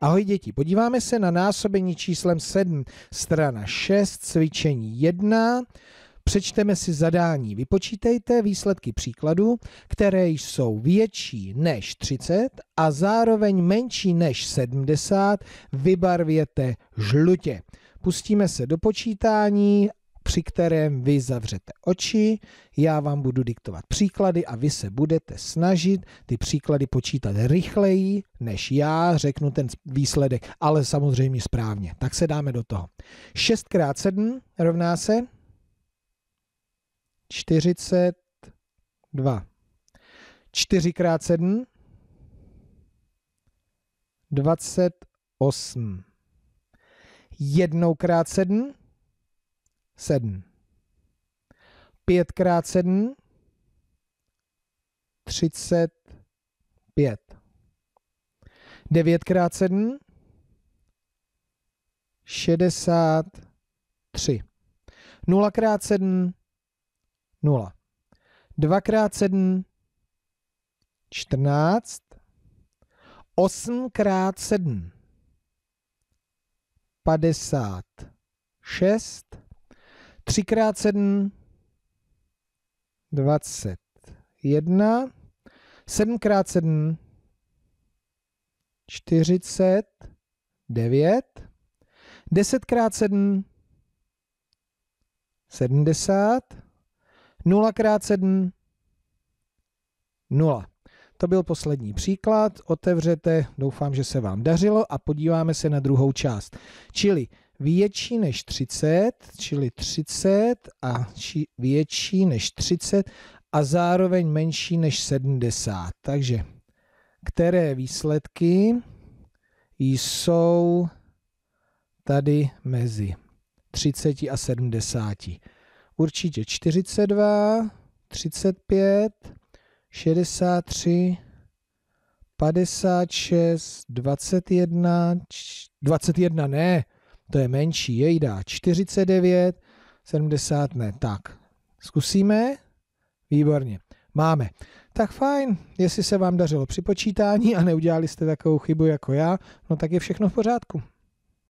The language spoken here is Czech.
Ahoj děti, podíváme se na násobení číslem 7, strana 6, cvičení 1. Přečteme si zadání. Vypočítejte výsledky příkladů, které jsou větší než 30 a zároveň menší než 70, vybarvěte žlutě. Pustíme se do počítání při kterém vy zavřete oči, já vám budu diktovat příklady a vy se budete snažit ty příklady počítat rychleji, než já řeknu ten výsledek, ale samozřejmě správně. Tak se dáme do toho. 6 x 7 rovná se 42. 4 x 7 28. 1 x 7 sedm, pětkrát sedm, třicet pět, devětkrát sedm, šedesát tři, Nulakrát krát nula. Dvakrát sedm, krát Osmkrát sedm, padesát krát Třikrát sedm, dvacet jedna. Sedmkrát sedm, čtyřicet devět. Desetkrát sedm, sedmdesát. Nulakrát sedm, nula. To byl poslední příklad, otevřete, doufám, že se vám dařilo a podíváme se na druhou část. Čili větší než 30, čili 30 a či větší než 30 a zároveň menší než 70. Takže které výsledky jsou tady mezi 30 a 70? Určitě 42, 35, 63, 56, 21, 21 ne, to je menší, její dá 49, 70 ne, tak. Zkusíme? Výborně. Máme. Tak fajn, jestli se vám dařilo při počítání a neudělali jste takovou chybu jako já, no tak je všechno v pořádku.